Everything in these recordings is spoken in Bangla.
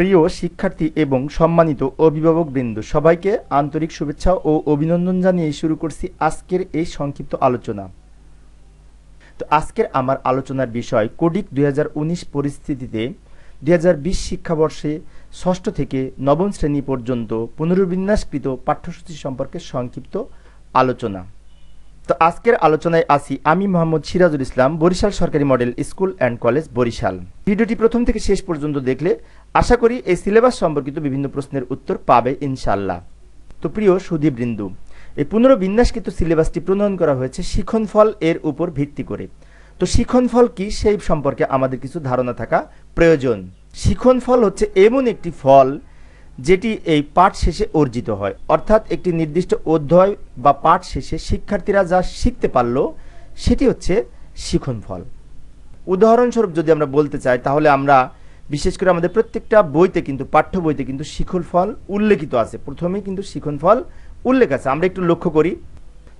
প্রিয় শিক্ষার্থী এবং সম্মানিত অভিভাবকবৃন্দ সবাইকে আন্তরিক শুভেচ্ছা ও অভিনন্দন জানিয়ে শুরু করছি আজকের এই সংক্ষিপ্ত আলোচনা তো আজকের আমার আলোচনার বিষয় কোডিক দুই পরিস্থিতিতে দুই শিক্ষাবর্ষে ষষ্ঠ থেকে নবম শ্রেণী পর্যন্ত পুনর্বিন্যাসকৃত পাঠ্যসূচি সম্পর্কে সংক্ষিপ্ত আলোচনা তো আজকের আলোচনায় আসি আমি মোহাম্মদ সিরাজুল ইসলাম বরিশাল সরকারি model school and college Barishal ভিডিওটি প্রথম থেকে শেষ পর্যন্ত দেখলে আশা করি এই সিলেবাস সম্পর্কিত বিভিন্ন প্রশ্নের উত্তর পাবে ইনশাল্লাহ তো প্রিয় সুধীবৃন্দু এই পুনর্বিন্যাসকৃত সিলেবাসটি প্রণয়ন করা হয়েছে শিখনফল এর উপর ভিত্তি করে তো শিখনফল কি সেই সম্পর্কে আমাদের কিছু ধারণা থাকা প্রয়োজন শিখনফল হচ্ছে এমন একটি ফল যেটি এই পাঠ শেষে অর্জিত হয় অর্থাৎ একটি নির্দিষ্ট অধ্যয় বা পাঠ শেষে শিক্ষার্থীরা যা শিখতে পারল সেটি হচ্ছে শিখনফল উদাহরণস্বরূপ যদি আমরা বলতে চাই তাহলে আমরা বিশেষ করে আমাদের প্রত্যেকটা বইতে কিন্তু পাঠ্য বইতে কিন্তু শিখন ফল উল্লেখিত আছে প্রথমেই কিন্তু শিখন ফল উল্লেখ আছে আমরা একটু লক্ষ্য করি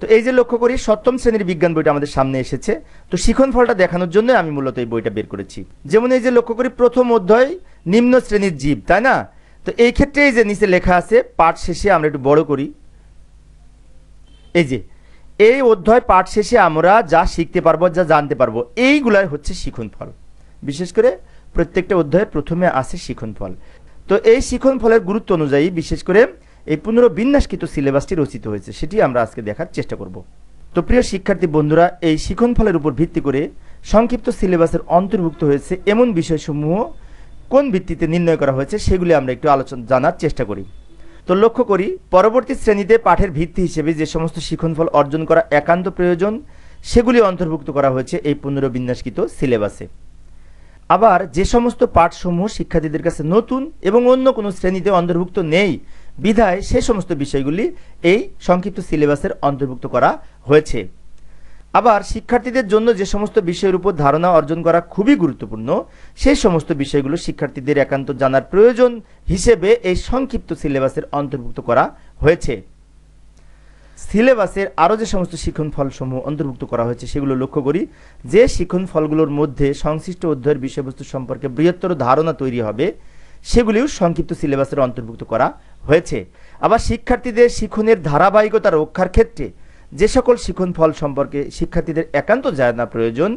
তো এই যে লক্ষ্য করি সপ্তম শ্রেণীর বিজ্ঞান বইটা আমাদের সামনে এসেছে তো শিখন ফলটা দেখানোর জন্য আমি মূলত এই বইটা বের করেছি যেমন এই যে লক্ষ্য করি প্রথম অধ্যায় নিম্ন শ্রেণীর জীব তাই না তো এই ক্ষেত্রে এই যে নিচে লেখা আছে পাঠ শেষে আমরা একটু বড় করি এই যে এই অধ্যায় পাঠ শেষে আমরা যা শিখতে পারবো যা জানতে পারবো এইগুলাই হচ্ছে শিখন ফল বিশেষ করে প্রত্যেকটা অধ্যায়ের প্রথমে আসে শিখন ফল তো এই শিখন ফলের গুরুত্ব অনুযায়ী বিশেষ করে এই পুনর্বিন্যাসকৃত সিলেবাসটি রচিত হয়েছে সেটি আমরা আজকে দেখার চেষ্টা করব তো প্রিয় শিক্ষার্থী বন্ধুরা এই শিখন ফলের উপর ভিত্তি করে সংক্ষিপ্ত সিলেবাসের অন্তর্ভুক্ত হয়েছে এমন বিষয়সমূহ কোন ভিত্তিতে নির্ণয় করা হয়েছে সেগুলি আমরা একটু আলোচনা জানার চেষ্টা করি তো লক্ষ্য করি পরবর্তী শ্রেণীতে পাঠের ভিত্তি হিসেবে যে সমস্ত শিখনফল অর্জন করা একান্ত প্রয়োজন সেগুলি অন্তর্ভুক্ত করা হয়েছে এই পুনর্বিন্যাসকৃত সিলেবাসে আবার যে সমস্ত পাঠসমূহ শিক্ষার্থীদের কাছে নতুন এবং অন্য কোনো শ্রেণীতে অন্তর্ভুক্ত নেই বিধায় সে সমস্ত বিষয়গুলি এই সংক্ষিপ্ত সিলেবাসের অন্তর্ভুক্ত করা হয়েছে আবার শিক্ষার্থীদের জন্য যে সমস্ত বিষয়ের উপর ধারণা অর্জন করা খুবই গুরুত্বপূর্ণ সেই সমস্ত বিষয়গুলো শিক্ষার্থীদের একান্ত জানার প্রয়োজন হিসেবে এই সংক্ষিপ্ত সিলেবাসের অন্তর্ভুক্ত করা হয়েছে সিলেবাসের আরও যে সমস্ত শিক্ষণ ফলসমূহ অন্তর্ভুক্ত করা হয়েছে সেগুলো লক্ষ্য করি যে শিক্ষণ ফলগুলোর মধ্যে সংশ্লিষ্ট অধ্যয়ের বিষয়বস্তু সম্পর্কে বৃহত্তর ধারণা তৈরি হবে সেগুলিও সংক্ষিপ্ত সিলেবাসের অন্তর্ভুক্ত করা হয়েছে আবার শিক্ষার্থীদের শিক্ষণের ধারাবাহিকতা রক্ষার ক্ষেত্রে যে সকল শিক্ষণ ফল সম্পর্কে শিক্ষার্থীদের একান্ত জানা প্রয়োজন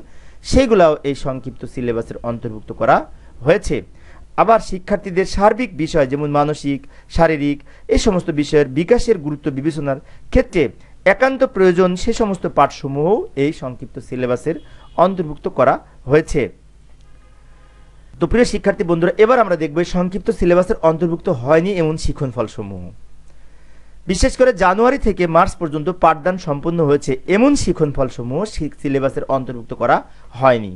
সেগুলাও এই সংক্ষিপ্ত সিলেবাসের অন্তর্ভুক্ত করা হয়েছে আবার শিক্ষার্থীদের সার্বিক বিষয় যেমন মানসিক শারীরিক এই সমস্ত বিষয়ের বিকাশের গুরুত্ব বিবেচনার ক্ষেত্রে একান্ত প্রয়োজন সে সমস্ত পাঠসমূহ এই সংক্ষিপ্ত সিলেবাসের অন্তর্ভুক্ত করা হয়েছে তো প্রিয় শিক্ষার্থী বন্ধুরা এবার আমরা দেখব সংক্ষিপ্ত সিলেবাসের অন্তর্ভুক্ত হয়নি এমন শিক্ষণফলসমূহ বিশেষ করে জানুয়ারি থেকে মার্চ পর্যন্ত পাঠদান সম্পন্ন হয়েছে এমন শিক্ষণফলসমূহ সিলেবাসের অন্তর্ভুক্ত করা হয়নি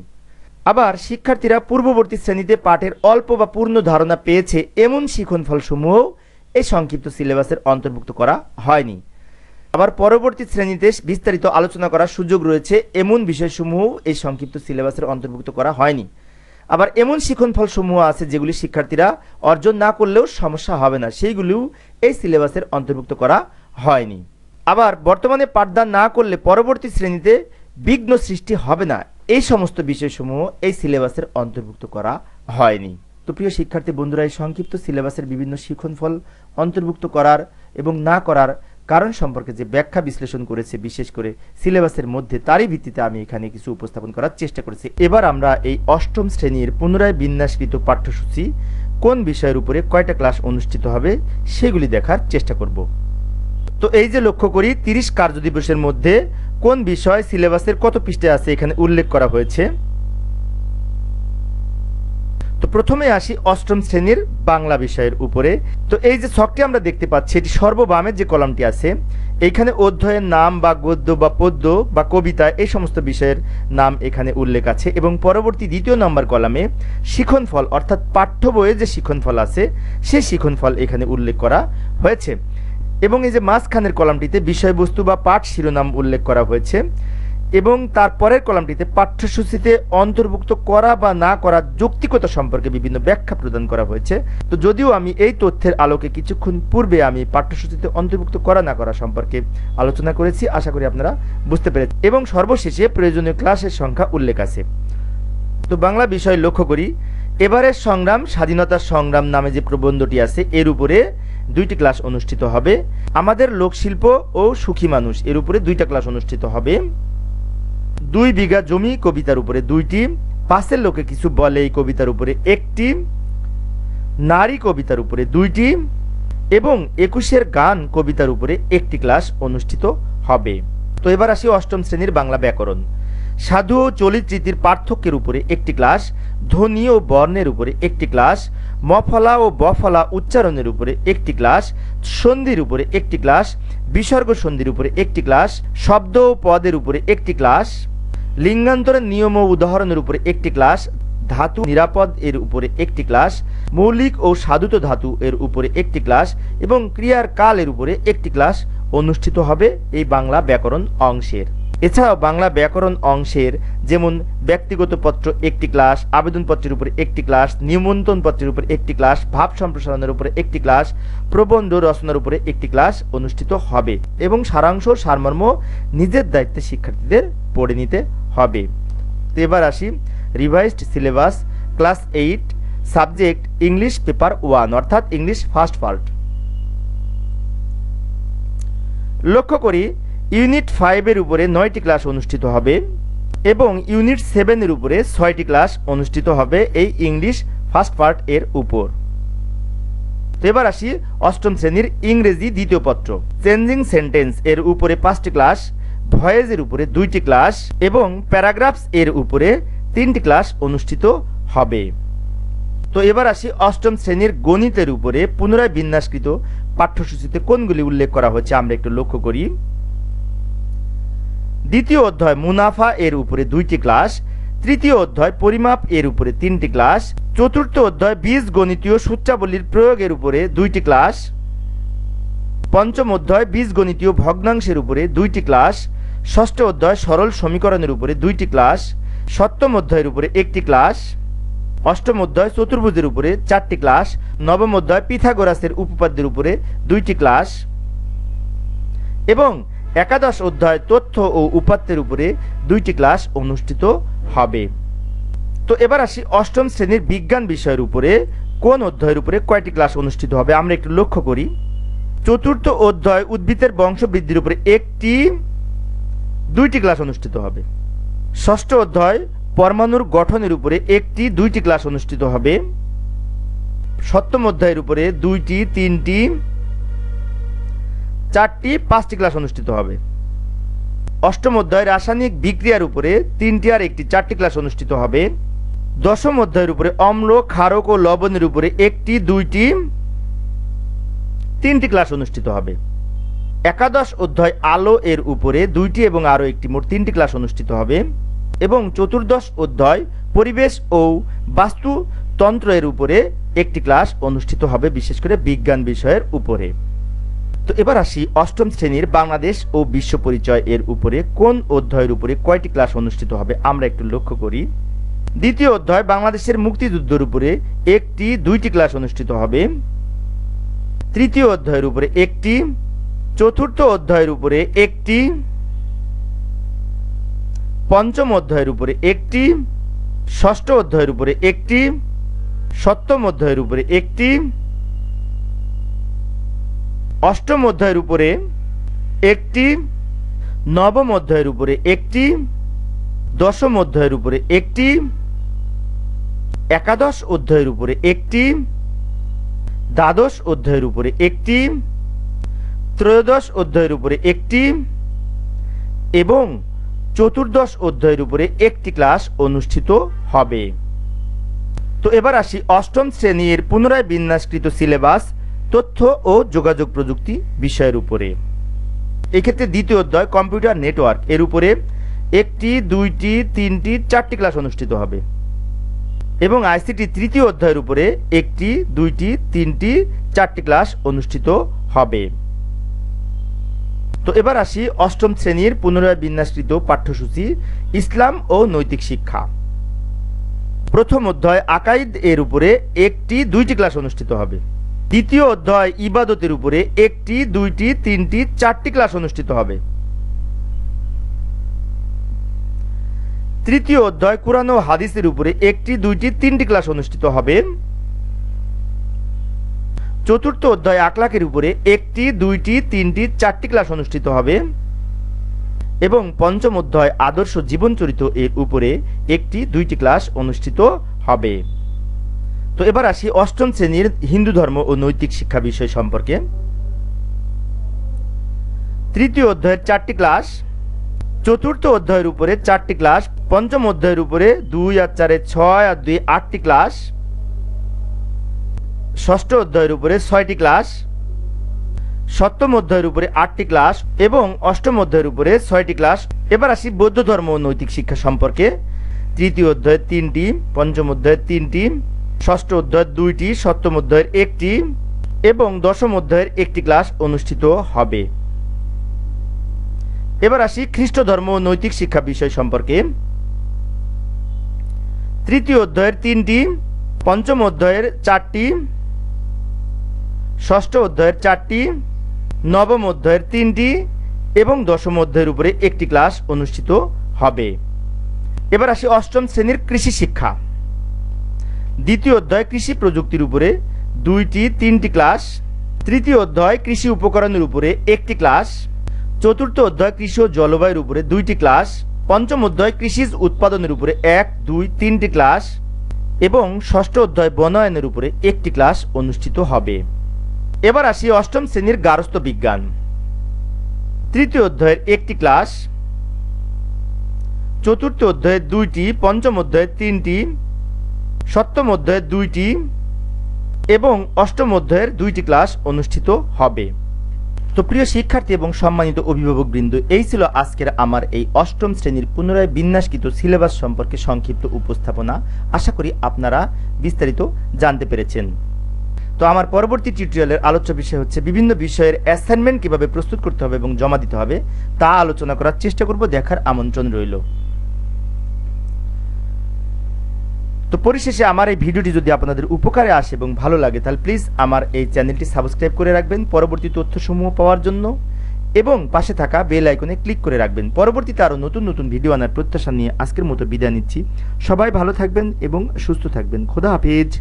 আবার শিক্ষার্থীরা পূর্ববর্তী শ্রেণীতে পাঠের অল্প বা পূর্ণ ধারণা পেয়েছে এমন ফলসমূহ এই সংক্ষিপ্ত সিলেবাসের অন্তর্ভুক্ত করা হয়নি আবার পরবর্তী শ্রেণীতে বিস্তারিত আলোচনা করার সুযোগ রয়েছে এমন বিষয়সমূহ এই সংক্ষিপ্ত সিলেবাসের অন্তর্ভুক্ত করা হয়নি আবার এমন ফলসমূহ আছে যেগুলি শিক্ষার্থীরা অর্জন না করলেও সমস্যা হবে না সেইগুলিও এই সিলেবাসের অন্তর্ভুক্ত করা হয়নি আবার বর্তমানে পাঠদান না করলে পরবর্তী শ্রেণীতে বিঘ্ন সৃষ্টি হবে না এই সমস্ত বিষয়সমূহ এই সিলেবাসের অন্তর্ভুক্ত করা হয়নি তো প্রিয় শিক্ষার্থী বন্ধুরা এই সংক্ষিপ্ত সিলেবাসের বিভিন্ন শিক্ষণফল অন্তর্ভুক্ত করার এবং না করার কারণ সম্পর্কে যে ব্যাখ্যা বিশ্লেষণ করেছে বিশেষ করে সিলেবাসের মধ্যে তারই ভিত্তিতে আমি এখানে কিছু উপস্থাপন করার চেষ্টা করেছি এবার আমরা এই অষ্টম শ্রেণীর পুনরায় বিন্যাসকৃত পাঠ্যসূচি কোন বিষয়ের উপরে কয়টা ক্লাস অনুষ্ঠিত হবে সেগুলি দেখার চেষ্টা করব তো এই যে লক্ষ্য করি তিরিশ দিবসের মধ্যে কোন বিষয় সিলেবাসের কত পৃষ্ঠে আছে এখানে উল্লেখ করা হয়েছে তো প্রথমে আসি অষ্টম শ্রেণীর বাংলা বিষয়ের উপরে তো এই যে ছকটি আমরা দেখতে পাচ্ছি এটি সর্ববামের যে কলামটি আছে এইখানে অধ্যয়ের নাম বা গদ্য বা পদ্য বা কবিতা এই সমস্ত বিষয়ের নাম এখানে উল্লেখ আছে এবং পরবর্তী দ্বিতীয় নম্বর কলামে শিখনফল অর্থাৎ পাঠ্য বইয়ে যে শিখনফল আছে সেই শিখনফল এখানে উল্লেখ করা হয়েছে এবং এই যে মাঝখানের কলামটিতে বিষয়বস্তু বা পাঠ শিরোনাম উল্লেখ করা হয়েছে এবং তারপরের কলামটিতে পাঠ্যসূচিতে অন্তর্ভুক্ত করা বা না করা যৌক্তিকতা সম্পর্কে বিভিন্ন ব্যাখ্যা প্রদান করা হয়েছে তো যদিও আমি এই তথ্যের আলোকে কিছুক্ষণ পূর্বে আমি পাঠ্যসূচিতে অন্তর্ভুক্ত করা না করা সম্পর্কে আলোচনা করেছি আশা করি আপনারা বুঝতে পেরেছেন এবং সর্বশেষে প্রয়োজনীয় ক্লাসের সংখ্যা উল্লেখ আছে তো বাংলা বিষয় লক্ষ্য করি এবারের সংগ্রাম স্বাধীনতার সংগ্রাম নামে যে প্রবন্ধটি আছে এর উপরে দুইটি ক্লাস অনুষ্ঠিত হবে আমাদের লোকশিল্প ও সুখী মানুষ এর উপরে দুইটা ক্লাস অনুষ্ঠিত হবে দুই বিঘা জমি কবিতার উপরে দুইটি পাশের লোকে কিছু বলে এই কবিতার উপরে একটি নারী কবিতার উপরে দুইটি এবং একুশের গান কবিতার উপরে একটি ক্লাস অনুষ্ঠিত হবে তো এবার আসি অষ্টম শ্রেণীর বাংলা ব্যাকরণ সাধু ও চলিত পার্থক্যের উপরে একটি ক্লাস ধ্বনি ও বর্ণের উপরে একটি ক্লাস মফলা ও বফলা উচ্চারণের উপরে একটি ক্লাস সন্ধির উপরে একটি ক্লাস বিসর্গ সন্ধির উপরে একটি ক্লাস শব্দ ও পদের উপরে একটি ক্লাস লিঙ্গান্তরের নিয়ম ও উদাহরণের উপরে একটি ক্লাস ধাতু নিরাপদ এর উপরে একটি ক্লাস মৌলিক ও সাধুত ধাতু এর উপরে একটি ক্লাস এবং ক্রিয়ার কাল এর উপরে একটি ক্লাস অনুষ্ঠিত হবে এই বাংলা ব্যাকরণ অংশের এছাড়াও বাংলা ব্যাকরণ অংশের যেমন ব্যক্তিগত পত্র একটি ক্লাস আবেদনপত্রের উপর একটি ক্লাস নিমন্ত্রণ পত্রের উপর একটি ক্লাস ভাব সম্প্রসারণের উপরে একটি ক্লাস প্রবন্ধ রচনার উপরে একটি ক্লাস অনুষ্ঠিত হবে এবং সারাংশ সারমর্ম নিজের দায়িত্বে শিক্ষার্থীদের পড়ে নিতে হবে তো এবার আসি revised syllabus class eight subject English paper one অর্থাৎ ইংলিশ ফার্স্ট পার্ট লক্ষ্য করি ইউনিট ফাইভের উপরে নয়টি ক্লাস অনুষ্ঠিত হবে এবং ইউনিট সেভেনের উপরে ছয়টি ক্লাস অনুষ্ঠিত হবে এই ইংলিশ ফার্স্ট পার্ট এর উপর তো এবার আসি অষ্টম শ্রেণীর ইংরেজি দ্বিতীয় পত্র চেঞ্জিং সেন্টেন্স এর উপরে পাঁচটি ক্লাস ভয়েজের উপরে দুইটি ক্লাস এবং প্যারাগ্রাফস এর উপরে তিনটি ক্লাস অনুষ্ঠিত হবে তো এবার আসি অষ্টম শ্রেণীর গণিতের উপরে পুনরায় বিন্যাসকৃত পাঠ্যসূচিতে কোনগুলি উল্লেখ করা হয়েছে আমরা একটু লক্ষ্য করি দ্বিতীয় অধ্যায় মুনাফা এর উপরে দুইটি ক্লাস তৃতীয় অধ্যায় পরিমাপ এর উপরে তিনটি ক্লাস চতুর্থ অধ্যায় বীজ গণিতীয় সূচাবলীর প্রয়োগের উপরে দুইটি ক্লাস পঞ্চম অধ্যায় বীজ গণিতীয় ভগ্নাংশের উপরে দুইটি ক্লাস ষষ্ঠ অধ্যায় সরল সমীকরণের উপরে দুইটি ক্লাস সপ্তম অধ্যায়ের উপরে একটি ক্লাস অষ্টম অধ্যায় চতুর্ভুজের উপরে চারটি ক্লাস নবম অধ্যায় পিথাগোরাসের উপপাদ্যের উপরে দুইটি ক্লাস এবং একাদশ অধ্যায় তথ্য ও উপাত্তের উপরে দুইটি ক্লাস অনুষ্ঠিত হবে তো এবার আসি অষ্টম শ্রেণীর বিজ্ঞান বিষয়ের উপরে কোন অধ্যায়ের উপরে কয়টি ক্লাস অনুষ্ঠিত হবে আমরা একটু লক্ষ্য করি চতুর্থ অধ্যায় উদ্ভিদের বংশবৃদ্ধির উপরে একটি দুইটি ক্লাস অনুষ্ঠিত হবে ষষ্ঠ অধ্যায় পরমাণুর গঠনের উপরে একটি দুইটি ক্লাস অনুষ্ঠিত হবে সপ্তম অধ্যায়ের উপরে দুইটি তিনটি চারটি পাঁচটি ক্লাস অনুষ্ঠিত হবে অষ্টম অধ্যায় রাসায়নিক বিক্রিয়ার উপরে তিনটি আর একটি চারটি ক্লাস অনুষ্ঠিত হবে দশম অধ্যায়ের উপরে অম্ল ক্ষারক ও লবণের উপরে একটি দুইটি তিনটি ক্লাস অনুষ্ঠিত হবে একাদশ অধ্যায় আলো এর উপরে দুইটি এবং আরও একটি মোট তিনটি ক্লাস অনুষ্ঠিত হবে এবং চতুর্দশ অধ্যায় পরিবেশ ও বাস্তুতন্ত্র এর উপরে একটি ক্লাস অনুষ্ঠিত হবে বিশেষ করে বিজ্ঞান বিষয়ের উপরে তো এবার আসি অষ্টম শ্রেণীর বাংলাদেশ ও বিশ্ব পরিচয় এর উপরে কোন অধ্যায়ের উপরে কয়টি ক্লাস অনুষ্ঠিত হবে আমরা একটু লক্ষ্য করি দ্বিতীয় অধ্যায় বাংলাদেশের মুক্তিযুদ্ধের উপরে একটি দুইটি ক্লাস অনুষ্ঠিত হবে তৃতীয় অধ্যায়ের উপরে একটি চতুর্থ অধ্যায়ের উপরে একটি পঞ্চম অধ্যায়ের উপরে একটি ষষ্ঠ অধ্যায়ের উপরে একটি সপ্তম অধ্যায়ের উপরে একটি অষ্টম অধ্যায়ের উপরে একটি নবম অধ্যায়ের উপরে একটি দশম অধ্যায়ের উপরে একটি একাদশ অধ্যায়ের উপরে একটি দ্বাদশ অধ্যায়ের উপরে একটি ত্রয়োদশ অধ্যায়ের উপরে একটি এবং চতুর্দশ অধ্যায়ের উপরে একটি ক্লাস অনুষ্ঠিত হবে তো এবার আসি অষ্টম শ্রেণীর পুনরায় বিন্যাসকৃত সিলেবাস তথ্য ও যোগাযোগ প্রযুক্তি বিষয়ের উপরে এক্ষেত্রে দ্বিতীয় অধ্যায় কম্পিউটার নেটওয়ার্ক এর উপরে একটি দুইটি তিনটি চারটি ক্লাস অনুষ্ঠিত হবে এবং আইসিটি তৃতীয় অধ্যায়ের উপরে একটি দুইটি তিনটি চারটি ক্লাস অনুষ্ঠিত হবে তো এবার আসি অষ্টম শ্রেণীর পুনরায় বিন্যাসকৃত পাঠ্যসূচি ইসলাম ও নৈতিক শিক্ষা প্রথম অধ্যায় আকাইদ এর উপরে একটি দুইটি ক্লাস অনুষ্ঠিত হবে দ্বিতীয় অধ্যায় ইবাদতের উপরে একটি দুইটি তিনটি চারটি ক্লাস অনুষ্ঠিত হবে তৃতীয় অধ্যায় কোরআন ও হাদিসের উপরে একটি দুইটি তিনটি ক্লাস অনুষ্ঠিত হবে চতুর্থ অধ্যায় আকলাকের উপরে একটি দুইটি তিনটি চারটি ক্লাস অনুষ্ঠিত হবে এবং পঞ্চম অধ্যায় আদর্শ জীবনচরিত এর উপরে একটি দুইটি ক্লাস অনুষ্ঠিত হবে তো এবার আসি অষ্টম শ্রেণীর হিন্দু ধর্ম ও নৈতিক শিক্ষা বিষয় সম্পর্কে তৃতীয় অধ্যায়ের চারটি ক্লাস চতুর্থ অধ্যায়ের উপরে চারটি ক্লাস পঞ্চম অধ্যায়ের উপরে দুই আর চারে ছয় আর দুই আটটি ক্লাস ষষ্ঠ অধ্যায়ের উপরে ছয়টি ক্লাস সপ্তম অধ্যায়ের উপরে আটটি ক্লাস এবং অষ্টম অধ্যায়ের উপরে ছয়টি ক্লাস এবার আসি বৌদ্ধ ধর্ম ও নৈতিক শিক্ষা সম্পর্কে তৃতীয় অধ্যায়ের তিনটি পঞ্চম অধ্যায়ের তিনটি ষষ্ঠ অধ্যায়ের দুইটি সপ্তম অধ্যায়ের একটি এবং দশম অধ্যায়ের একটি ক্লাস অনুষ্ঠিত হবে এবার আসি খ্রিস্ট ধর্ম ও নৈতিক শিক্ষা বিষয় সম্পর্কে তৃতীয় অধ্যায়ের তিনটি পঞ্চম অধ্যায়ের চারটি ষষ্ঠ অধ্যায়ের চারটি নবম অধ্যায়ের তিনটি এবং দশম অধ্যায়ের উপরে একটি ক্লাস অনুষ্ঠিত হবে এবার আসি অষ্টম শ্রেণীর কৃষি শিক্ষা দ্বিতীয় অধ্যায় কৃষি প্রযুক্তির উপরে দুইটি তিনটি ক্লাস তৃতীয় অধ্যায় কৃষি উপকরণের উপরে একটি ক্লাস চতুর্থ অধ্যায় কৃষি ও জলবায়ুর উপরে দুইটি ক্লাস পঞ্চম অধ্যায় কৃষিজ উৎপাদনের উপরে এক দুই তিনটি ক্লাস এবং ষষ্ঠ অধ্যায় বনায়নের উপরে একটি ক্লাস অনুষ্ঠিত হবে এবার আসি অষ্টম শ্রেণীর গারস্থ বিজ্ঞান তৃতীয় অধ্যায়ের একটি ক্লাস চতুর্থ অধ্যায়ে দুইটি পঞ্চম অধ্যায়ে তিনটি সপ্তম অধ্যায়ের দুইটি এবং অষ্টম অধ্যায়ের দুইটি ক্লাস অনুষ্ঠিত হবে তো প্রিয় শিক্ষার্থী এবং সম্মানিত অভিভাবকবৃন্দ এই ছিল আজকের আমার এই অষ্টম শ্রেণীর পুনরায় বিন্যাসকৃত সিলেবাস সম্পর্কে সংক্ষিপ্ত উপস্থাপনা আশা করি আপনারা বিস্তারিত জানতে পেরেছেন তো আমার পরবর্তী টিউটোরিয়ালের আলোচ্য বিষয় হচ্ছে বিভিন্ন বিষয়ের অ্যাসাইনমেন্ট কীভাবে প্রস্তুত করতে হবে এবং জমা দিতে হবে তা আলোচনা করার চেষ্টা করব দেখার আমন্ত্রণ রইল তো পরিশেষে আমার এই ভিডিওটি যদি আপনাদের উপকারে আসে এবং ভালো লাগে তাহলে প্লিজ আমার এই চ্যানেলটি সাবস্ক্রাইব করে রাখবেন পরবর্তী তথ্যসমূহ পাওয়ার জন্য এবং পাশে থাকা বেল আইকনে ক্লিক করে রাখবেন পরবর্তীতে আরও নতুন নতুন ভিডিও আনার প্রত্যাশা নিয়ে আজকের মতো বিদায় নিচ্ছি সবাই ভালো থাকবেন এবং সুস্থ থাকবেন খোদা হাফিজ